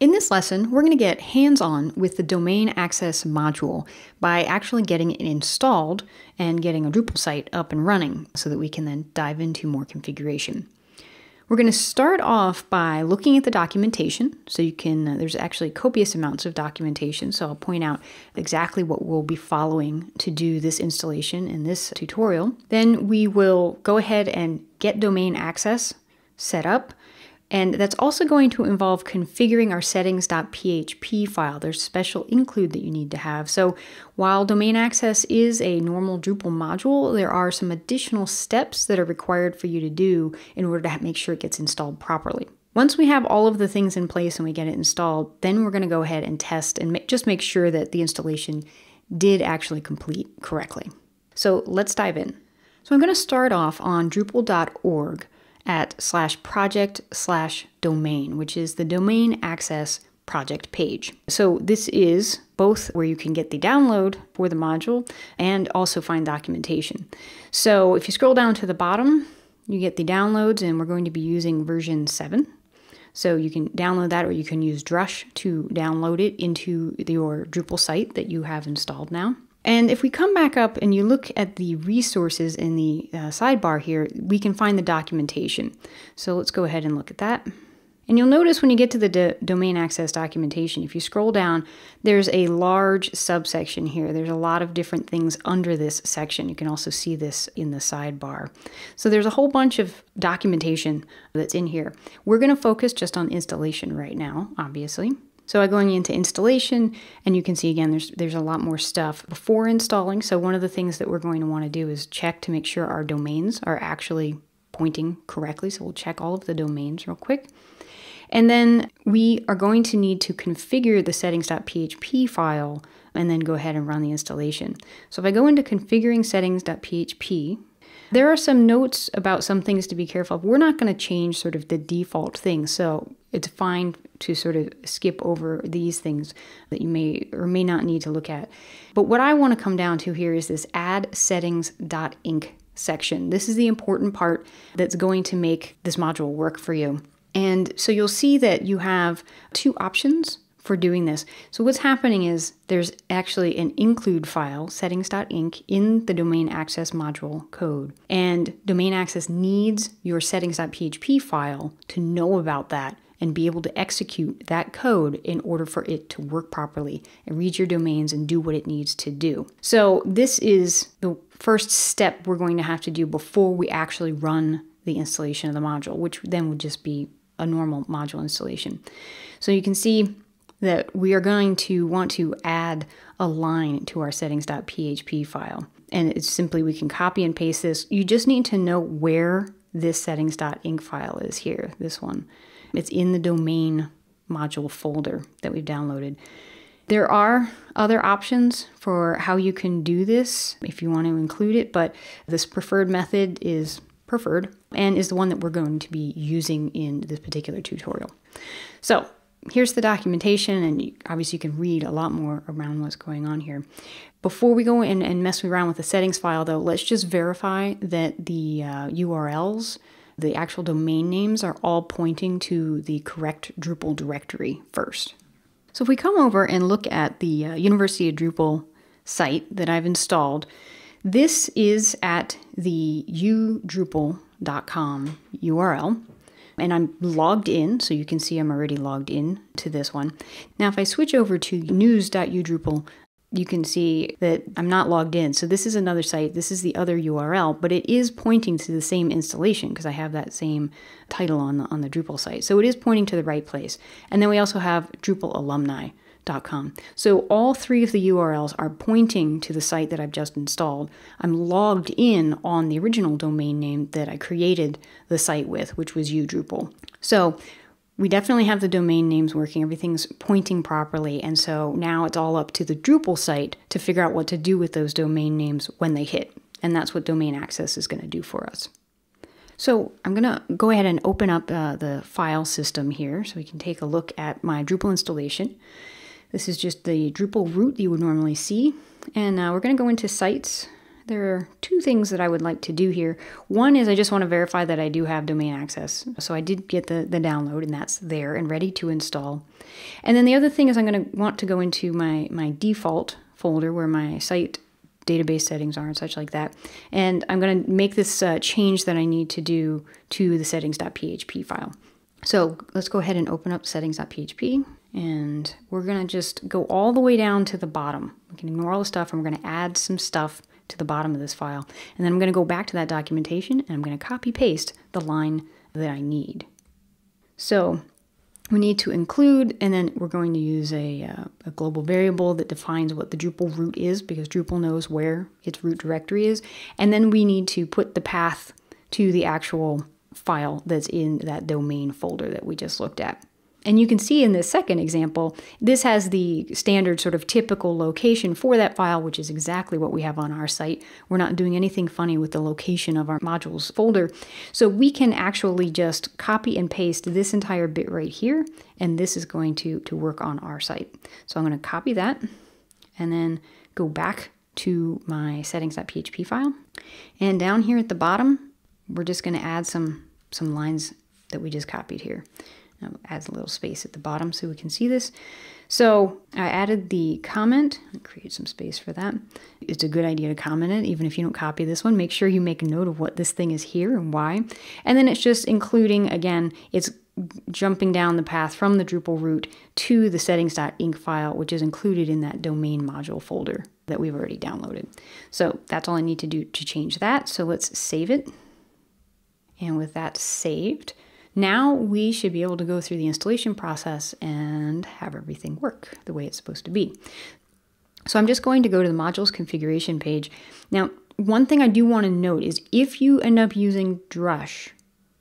In this lesson, we're going to get hands-on with the domain access module by actually getting it installed and getting a Drupal site up and running so that we can then dive into more configuration. We're going to start off by looking at the documentation. So you can, uh, there's actually copious amounts of documentation. So I'll point out exactly what we'll be following to do this installation in this tutorial. Then we will go ahead and get domain access set up. And that's also going to involve configuring our settings.php file. There's special include that you need to have. So while domain access is a normal Drupal module, there are some additional steps that are required for you to do in order to make sure it gets installed properly. Once we have all of the things in place and we get it installed, then we're going to go ahead and test and just make sure that the installation did actually complete correctly. So let's dive in. So I'm going to start off on drupal.org at slash project slash domain, which is the domain access project page. So this is both where you can get the download for the module and also find documentation. So if you scroll down to the bottom, you get the downloads and we're going to be using version 7. So you can download that or you can use Drush to download it into your Drupal site that you have installed now. And if we come back up and you look at the resources in the uh, sidebar here, we can find the documentation. So let's go ahead and look at that. And you'll notice when you get to the domain access documentation, if you scroll down, there's a large subsection here. There's a lot of different things under this section. You can also see this in the sidebar. So there's a whole bunch of documentation that's in here. We're going to focus just on installation right now, obviously. So I going into installation, and you can see again, there's, there's a lot more stuff before installing. So one of the things that we're going to want to do is check to make sure our domains are actually pointing correctly. So we'll check all of the domains real quick. And then we are going to need to configure the settings.php file and then go ahead and run the installation. So if I go into configuring settings.php, there are some notes about some things to be careful of. We're not going to change sort of the default thing. So it's fine to sort of skip over these things that you may or may not need to look at. But what I want to come down to here is this add settings.inc section. This is the important part that's going to make this module work for you. And so you'll see that you have two options for doing this. So what's happening is there's actually an include file, settings.inc, in the domain access module code. And domain access needs your settings.php file to know about that and be able to execute that code in order for it to work properly and read your domains and do what it needs to do. So this is the first step we're going to have to do before we actually run the installation of the module, which then would just be a normal module installation. So you can see that we are going to want to add a line to our settings.php file. And it's simply, we can copy and paste this. You just need to know where this settings.inc file is here, this one. It's in the domain module folder that we've downloaded. There are other options for how you can do this if you want to include it, but this preferred method is preferred and is the one that we're going to be using in this particular tutorial. So here's the documentation, and obviously you can read a lot more around what's going on here. Before we go in and mess around with the settings file, though, let's just verify that the uh, URLs the actual domain names are all pointing to the correct Drupal directory first. So if we come over and look at the uh, University of Drupal site that I've installed, this is at the udrupal.com URL. And I'm logged in, so you can see I'm already logged in to this one. Now, if I switch over to news.udrupal, you can see that I'm not logged in. So this is another site. This is the other URL, but it is pointing to the same installation because I have that same title on the, on the Drupal site. So it is pointing to the right place. And then we also have DrupalAlumni.com. So all three of the URLs are pointing to the site that I've just installed. I'm logged in on the original domain name that I created the site with, which was udrupal. So we definitely have the domain names working, everything's pointing properly, and so now it's all up to the Drupal site to figure out what to do with those domain names when they hit. And that's what domain access is going to do for us. So I'm going to go ahead and open up uh, the file system here so we can take a look at my Drupal installation. This is just the Drupal root that you would normally see. And uh, we're going to go into sites there are two things that I would like to do here. One is I just want to verify that I do have domain access. So I did get the, the download and that's there and ready to install. And then the other thing is I'm going to want to go into my, my default folder where my site database settings are and such like that. And I'm going to make this uh, change that I need to do to the settings.php file. So let's go ahead and open up settings.php and we're going to just go all the way down to the bottom. We can ignore all the stuff and we're going to add some stuff to the bottom of this file. And then I'm going to go back to that documentation and I'm going to copy paste the line that I need. So we need to include, and then we're going to use a, uh, a, global variable that defines what the Drupal root is because Drupal knows where its root directory is. And then we need to put the path to the actual file that's in that domain folder that we just looked at. And you can see in this second example, this has the standard sort of typical location for that file, which is exactly what we have on our site. We're not doing anything funny with the location of our modules folder. So we can actually just copy and paste this entire bit right here, and this is going to, to work on our site. So I'm gonna copy that and then go back to my settings.php file. And down here at the bottom, we're just gonna add some, some lines that we just copied here adds a little space at the bottom so we can see this. So I added the comment, I created some space for that. It's a good idea to comment it, even if you don't copy this one. Make sure you make a note of what this thing is here and why. And then it's just including, again, it's jumping down the path from the Drupal root to the settings.inc file, which is included in that domain module folder that we've already downloaded. So that's all I need to do to change that. So let's save it. And with that saved, now we should be able to go through the installation process and have everything work the way it's supposed to be. So I'm just going to go to the modules configuration page. Now, one thing I do want to note is if you end up using Drush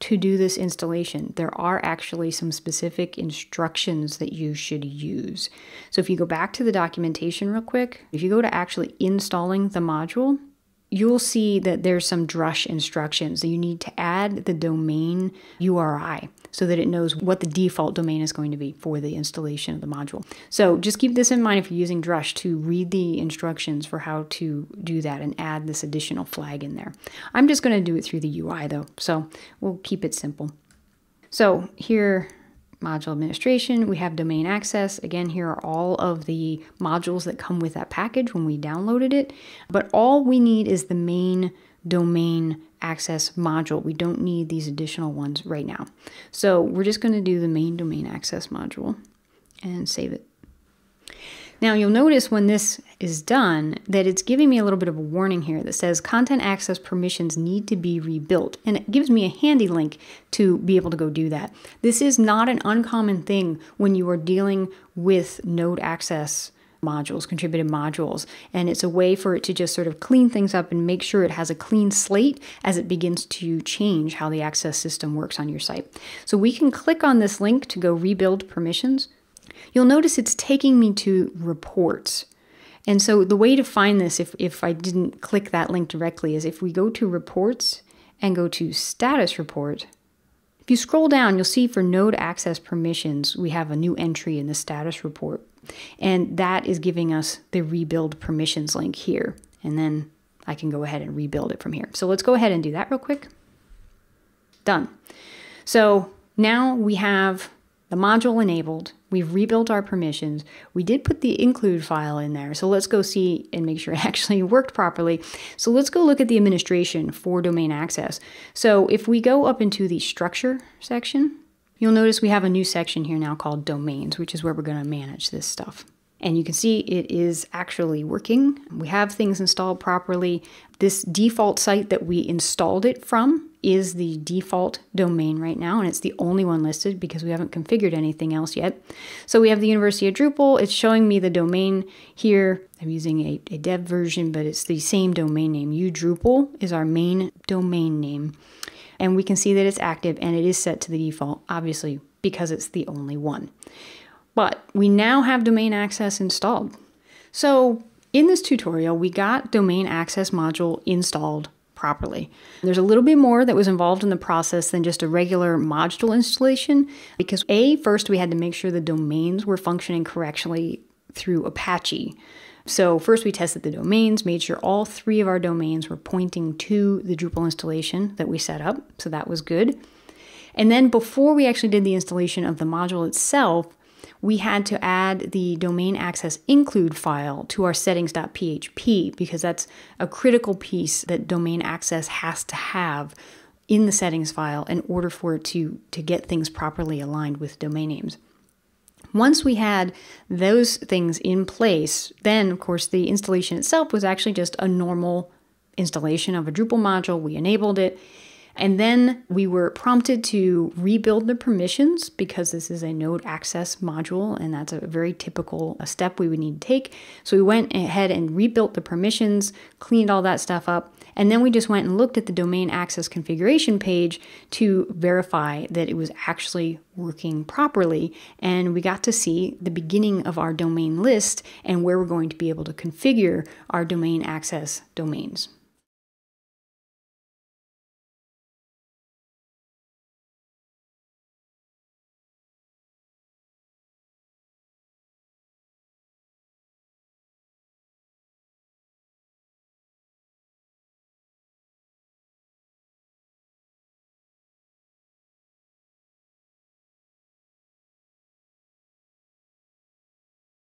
to do this installation, there are actually some specific instructions that you should use. So if you go back to the documentation real quick, if you go to actually installing the module, you'll see that there's some drush instructions you need to add the domain URI so that it knows what the default domain is going to be for the installation of the module. So just keep this in mind if you're using drush to read the instructions for how to do that and add this additional flag in there. I'm just going to do it through the UI though, so we'll keep it simple. So here module administration. We have domain access. Again, here are all of the modules that come with that package when we downloaded it. But all we need is the main domain access module. We don't need these additional ones right now. So we're just going to do the main domain access module and save it. Now you'll notice when this is done that it's giving me a little bit of a warning here that says content access permissions need to be rebuilt. And it gives me a handy link to be able to go do that. This is not an uncommon thing when you are dealing with node access modules, contributed modules. And it's a way for it to just sort of clean things up and make sure it has a clean slate as it begins to change how the access system works on your site. So we can click on this link to go rebuild permissions. You'll notice it's taking me to reports. And so the way to find this, if, if I didn't click that link directly, is if we go to reports and go to status report, if you scroll down, you'll see for node access permissions, we have a new entry in the status report. And that is giving us the rebuild permissions link here. And then I can go ahead and rebuild it from here. So let's go ahead and do that real quick. Done. So now we have the module enabled We've rebuilt our permissions. We did put the include file in there. So let's go see and make sure it actually worked properly. So let's go look at the administration for domain access. So if we go up into the structure section, you'll notice we have a new section here now called domains, which is where we're going to manage this stuff. And you can see it is actually working. We have things installed properly. This default site that we installed it from is the default domain right now, and it's the only one listed because we haven't configured anything else yet. So we have the University of Drupal. It's showing me the domain here. I'm using a, a dev version, but it's the same domain name. UDrupal is our main domain name. And we can see that it's active and it is set to the default, obviously, because it's the only one. But we now have domain access installed. So in this tutorial, we got domain access module installed properly. There's a little bit more that was involved in the process than just a regular module installation because A, first we had to make sure the domains were functioning correctly through Apache. So first we tested the domains, made sure all three of our domains were pointing to the Drupal installation that we set up. So that was good. And then before we actually did the installation of the module itself, we had to add the domain access include file to our settings.php because that's a critical piece that domain access has to have in the settings file in order for it to, to get things properly aligned with domain names. Once we had those things in place, then of course the installation itself was actually just a normal installation of a Drupal module. We enabled it and then we were prompted to rebuild the permissions because this is a node access module and that's a very typical uh, step we would need to take. So we went ahead and rebuilt the permissions, cleaned all that stuff up, and then we just went and looked at the domain access configuration page to verify that it was actually working properly. And we got to see the beginning of our domain list and where we're going to be able to configure our domain access domains.